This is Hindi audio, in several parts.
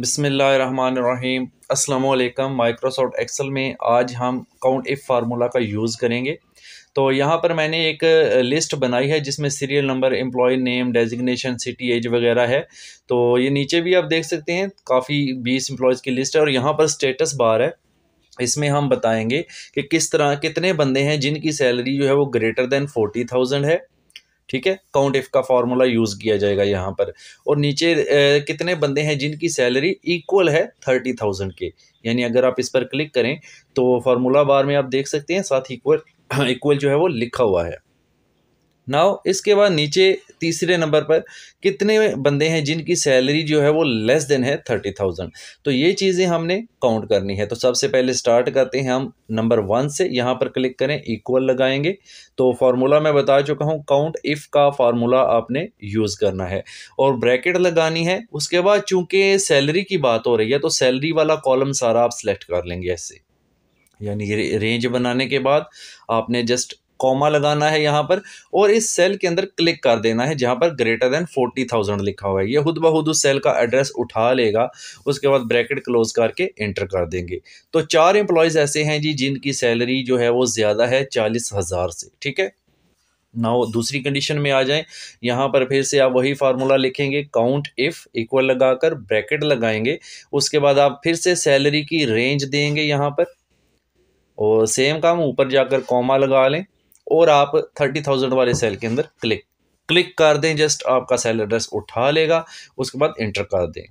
बिसमीम् अल्लाम माइक्रोसॉफ्ट एक्सेल में आज हम काउंट इफ़ फार्मूला का यूज़ करेंगे तो यहाँ पर मैंने एक लिस्ट बनाई है जिसमें serial number employee name designation city age वगैरह है तो ये नीचे भी आप देख सकते हैं काफ़ी बीस एम्प्लॉयज़ की लिस्ट है और यहाँ पर स्टेटस बार है इसमें हम बताएंगे कि किस तरह कितने बंदे हैं जिनकी सैलरी जो है वो ग्रेटर दैन फोर्टी थाउजेंड है ठीक है काउंट इफ का फॉर्मूला यूज़ किया जाएगा यहाँ पर और नीचे ए, कितने बंदे हैं जिनकी सैलरी इक्वल है थर्टी थाउजेंड के यानी अगर आप इस पर क्लिक करें तो फार्मूला बार में आप देख सकते हैं साथ इक्वल इक्वल जो है वो लिखा हुआ है नाउ इसके बाद नीचे तीसरे नंबर पर कितने बंदे हैं जिनकी सैलरी जो है वो लेस देन है थर्टी थाउजेंड तो ये चीज़ें हमने काउंट करनी है तो सबसे पहले स्टार्ट करते हैं हम नंबर वन से यहाँ पर क्लिक करें इक्वल लगाएंगे तो फार्मूला मैं बता चुका हूँ काउंट इफ़ का फार्मूला आपने यूज़ करना है और ब्रैकेट लगानी है उसके बाद चूँकि सैलरी की बात हो रही है तो सैलरी वाला कॉलम सारा आप सेलेक्ट कर लेंगे ऐसे यानी रेंज बनाने के बाद आपने जस्ट कॉमा लगाना है यहाँ पर और इस सेल के अंदर क्लिक कर देना है जहाँ पर ग्रेटर देन फोर्टी थाउजेंड लिखा हुआ है ये खुद बहुद उस सेल का एड्रेस उठा लेगा उसके बाद ब्रैकेट क्लोज करके एंटर कर देंगे तो चार एम्प्लॉयज़ ऐसे हैं जी जिनकी सैलरी जो है वो ज़्यादा है चालीस हज़ार से ठीक है वो दूसरी कंडीशन में आ जाएं यहाँ पर फिर से आप वही फार्मूला लिखेंगे काउंट इफ़ इक्वल लगाकर ब्रैकेट लगाएंगे उसके बाद आप फिर से सैलरी की रेंज देंगे यहाँ पर और सेम काम ऊपर जाकर कॉमा लगा लें और आप थर्टी थाउजेंड वाले सेल के अंदर क्लिक क्लिक कर दें जस्ट आपका सेल एड्रेस उठा लेगा उसके बाद इंटर कर दें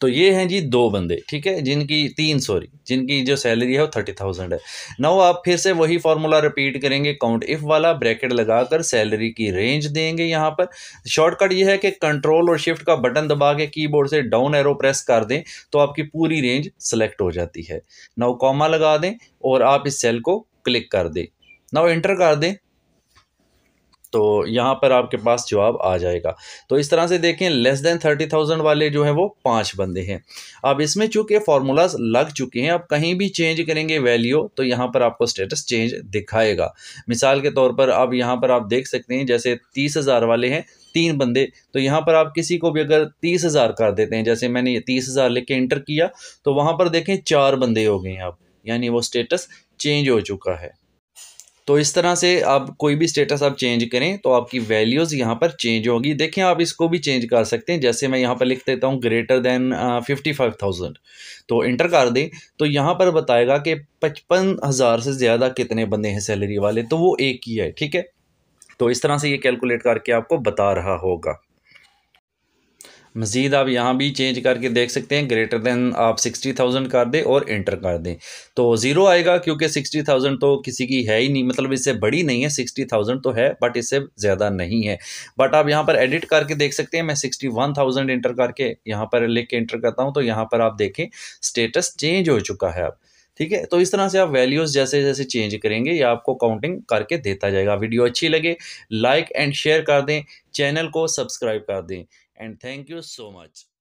तो ये हैं जी दो बंदे ठीक है जिनकी तीन सॉरी जिनकी जो सैलरी है वो थर्टी थाउजेंड है नाउ आप फिर से वही फार्मूला रिपीट करेंगे काउंट इफ वाला ब्रैकेट लगाकर सैलरी की रेंज देंगे यहाँ पर शॉर्टकट ये है कि कंट्रोल और शिफ्ट का बटन दबा के कीबोर्ड से डाउन एरो प्रेस कर दें तो आपकी पूरी रेंज सेलेक्ट हो जाती है नाउ कॉमा लगा दें और आप इस सेल को क्लिक कर दें नाउ इंटर कर दें तो यहाँ पर आपके पास जवाब आ जाएगा तो इस तरह से देखें लेस देन थर्टी थाउजेंड वाले जो हैं वो पाँच बंदे हैं अब इसमें चूंकि फार्मूलाज लग चुके हैं आप कहीं भी चेंज करेंगे वैल्यू तो यहाँ पर आपको स्टेटस चेंज दिखाएगा मिसाल के तौर पर अब यहाँ पर आप देख सकते हैं जैसे तीस हज़ार वाले हैं तीन बंदे तो यहाँ पर आप किसी को भी अगर तीस हज़ार कर देते हैं जैसे मैंने तीस हज़ार लेके इंटर किया तो वहाँ पर देखें चार बंदे हो गए हैं आप यानी वो स्टेटस चेंज हो चुका है तो इस तरह से आप कोई भी स्टेटस आप चेंज करें तो आपकी वैल्यूज़ यहाँ पर चेंज होगी देखें आप इसको भी चेंज कर सकते हैं जैसे मैं यहाँ पर लिख देता हूँ greater than fifty five thousand तो इंटर कर दें तो यहाँ पर बताएगा कि पचपन हज़ार से ज़्यादा कितने बंदे हैं सैलरी वाले तो वो एक ही है ठीक है तो इस तरह से ये कैलकुलेट करके आपको बता रहा होगा मज़ीद आप यहाँ भी चेंज करके देख सकते हैं ग्रेटर दैन आप सिक्सटी थाउजेंड कर दें और इंटर कर दें तो ज़ीरो आएगा क्योंकि सिक्सटी थाउजेंड तो किसी की है ही नहीं मतलब इससे बड़ी नहीं है सिक्सटी थाउजेंड तो है बट इससे ज़्यादा नहीं है बट आप यहाँ पर एडिट करके देख सकते हैं मैं सिक्सटी वन थाउजेंड इंटर करके यहाँ पर लिख के इंटर करता हूँ तो यहाँ पर आप देखें स्टेटस चेंज हो चुका है अब ठीक है तो इस तरह से आप वैल्यूज़ जैसे जैसे चेंज करेंगे या आपको काउंटिंग करके देता जाएगा वीडियो अच्छी लगे लाइक एंड शेयर कर दें चैनल को सब्सक्राइब कर दें and thank you so much